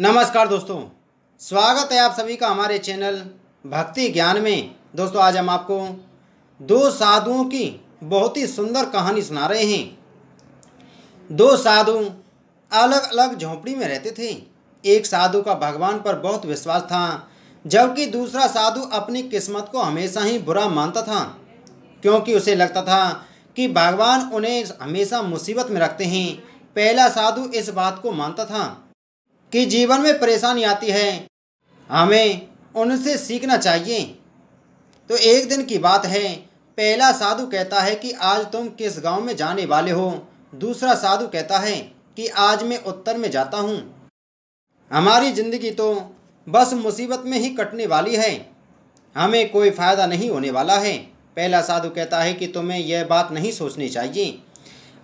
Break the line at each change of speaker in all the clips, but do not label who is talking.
नमस्कार दोस्तों स्वागत है आप सभी का हमारे चैनल भक्ति ज्ञान में दोस्तों आज हम आपको दो साधुओं की बहुत ही सुंदर कहानी सुना रहे हैं दो साधु अलग अलग झोंपड़ी में रहते थे एक साधु का भगवान पर बहुत विश्वास था जबकि दूसरा साधु अपनी किस्मत को हमेशा ही बुरा मानता था क्योंकि उसे लगता था कि भगवान उन्हें हमेशा मुसीबत में रखते हैं पहला साधु इस बात को मानता था कि जीवन में परेशानी आती है हमें उनसे सीखना चाहिए तो एक दिन की बात है पहला साधु कहता है कि आज तुम किस गांव में जाने वाले हो दूसरा साधु कहता है कि आज मैं उत्तर में जाता हूँ हमारी ज़िंदगी तो बस मुसीबत में ही कटने वाली है हमें कोई फ़ायदा नहीं होने वाला है पहला साधु कहता है कि तुम्हें यह बात नहीं सोचनी चाहिए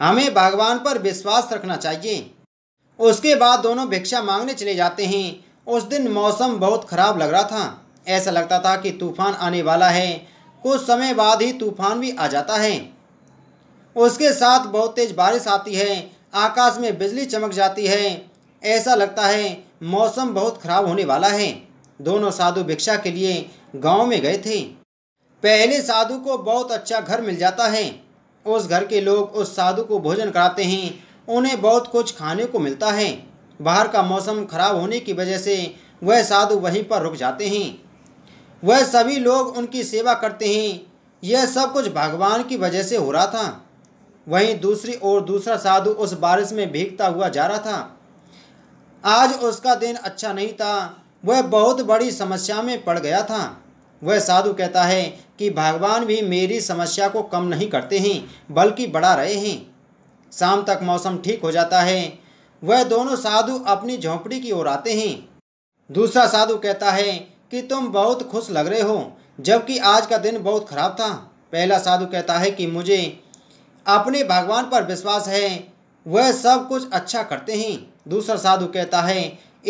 हमें भगवान पर विश्वास रखना चाहिए उसके बाद दोनों भिक्षा मांगने चले जाते हैं उस दिन मौसम बहुत ख़राब लग रहा था ऐसा लगता था कि तूफान आने वाला है कुछ समय बाद ही तूफान भी आ जाता है उसके साथ बहुत तेज़ बारिश आती है आकाश में बिजली चमक जाती है ऐसा लगता है मौसम बहुत ख़राब होने वाला है दोनों साधु भिक्षा के लिए गांव में गए थे पहले साधु को बहुत अच्छा घर मिल जाता है उस घर के लोग उस साधु को भोजन कराते हैं उन्हें बहुत कुछ खाने को मिलता है बाहर का मौसम खराब होने की वजह से वह साधु वहीं पर रुक जाते हैं वह सभी लोग उनकी सेवा करते हैं यह सब कुछ भगवान की वजह से हो रहा था वहीं दूसरी ओर दूसरा साधु उस बारिश में भीगता हुआ जा रहा था आज उसका दिन अच्छा नहीं था वह बहुत बड़ी समस्या में पड़ गया था वह साधु कहता है कि भगवान भी मेरी समस्या को कम नहीं करते हैं बल्कि बढ़ा रहे हैं शाम तक मौसम ठीक हो जाता है वह दोनों साधु अपनी झोंपड़ी की ओर आते हैं दूसरा साधु कहता है कि तुम बहुत खुश लग रहे हो जबकि आज का दिन बहुत खराब था पहला साधु कहता है कि मुझे अपने भगवान पर विश्वास है वह सब कुछ अच्छा करते हैं दूसरा साधु कहता है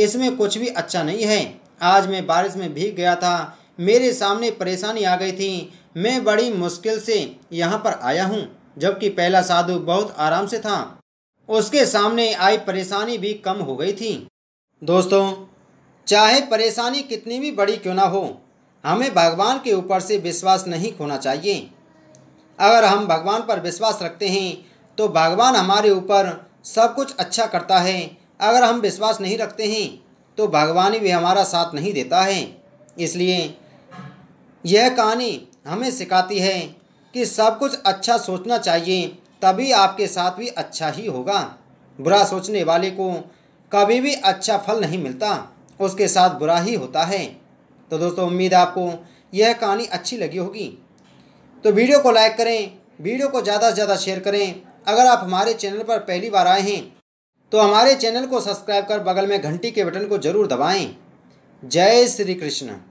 इसमें कुछ भी अच्छा नहीं है आज मैं बारिश में भीग गया था मेरे सामने परेशानी आ गई थी मैं बड़ी मुश्किल से यहाँ पर आया हूँ जबकि पहला साधु बहुत आराम से था उसके सामने आई परेशानी भी कम हो गई थी दोस्तों चाहे परेशानी कितनी भी बड़ी क्यों ना हो हमें भगवान के ऊपर से विश्वास नहीं खोना चाहिए अगर हम भगवान पर विश्वास रखते हैं तो भगवान हमारे ऊपर सब कुछ अच्छा करता है अगर हम विश्वास नहीं रखते हैं तो भगवान भी हमारा साथ नहीं देता है इसलिए यह कहानी हमें सिखाती है कि सब कुछ अच्छा सोचना चाहिए तभी आपके साथ भी अच्छा ही होगा बुरा सोचने वाले को कभी भी अच्छा फल नहीं मिलता उसके साथ बुरा ही होता है तो दोस्तों उम्मीद आपको यह कहानी अच्छी लगी होगी तो वीडियो को लाइक करें वीडियो को ज़्यादा से ज़्यादा शेयर करें अगर आप हमारे चैनल पर पहली बार आए हैं तो हमारे चैनल को सब्सक्राइब कर बगल में घंटी के बटन को जरूर दबाएं जय श्री कृष्ण